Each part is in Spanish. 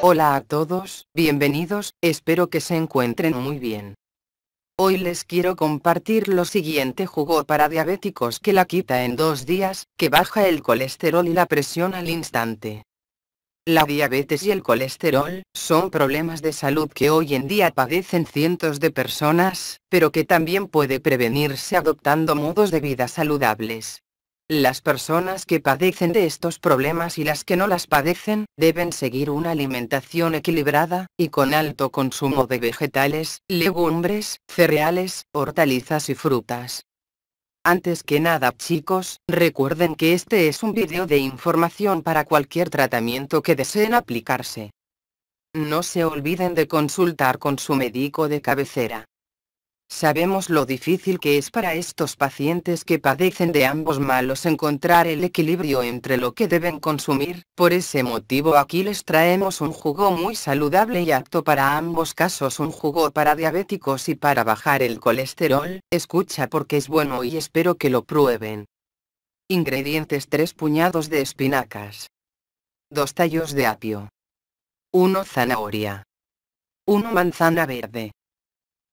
Hola a todos, bienvenidos, espero que se encuentren muy bien. Hoy les quiero compartir lo siguiente jugo para diabéticos que la quita en dos días, que baja el colesterol y la presión al instante. La diabetes y el colesterol son problemas de salud que hoy en día padecen cientos de personas, pero que también puede prevenirse adoptando modos de vida saludables. Las personas que padecen de estos problemas y las que no las padecen, deben seguir una alimentación equilibrada, y con alto consumo de vegetales, legumbres, cereales, hortalizas y frutas. Antes que nada chicos, recuerden que este es un vídeo de información para cualquier tratamiento que deseen aplicarse. No se olviden de consultar con su médico de cabecera. Sabemos lo difícil que es para estos pacientes que padecen de ambos malos encontrar el equilibrio entre lo que deben consumir, por ese motivo aquí les traemos un jugo muy saludable y apto para ambos casos, un jugo para diabéticos y para bajar el colesterol, escucha porque es bueno y espero que lo prueben. Ingredientes 3 puñados de espinacas. 2 tallos de apio. 1 zanahoria. 1 manzana verde.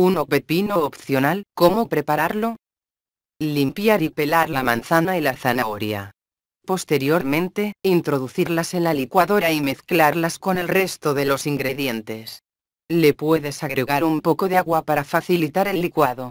Uno Pepino opcional, ¿cómo prepararlo? Limpiar y pelar la manzana y la zanahoria. Posteriormente, introducirlas en la licuadora y mezclarlas con el resto de los ingredientes. Le puedes agregar un poco de agua para facilitar el licuado.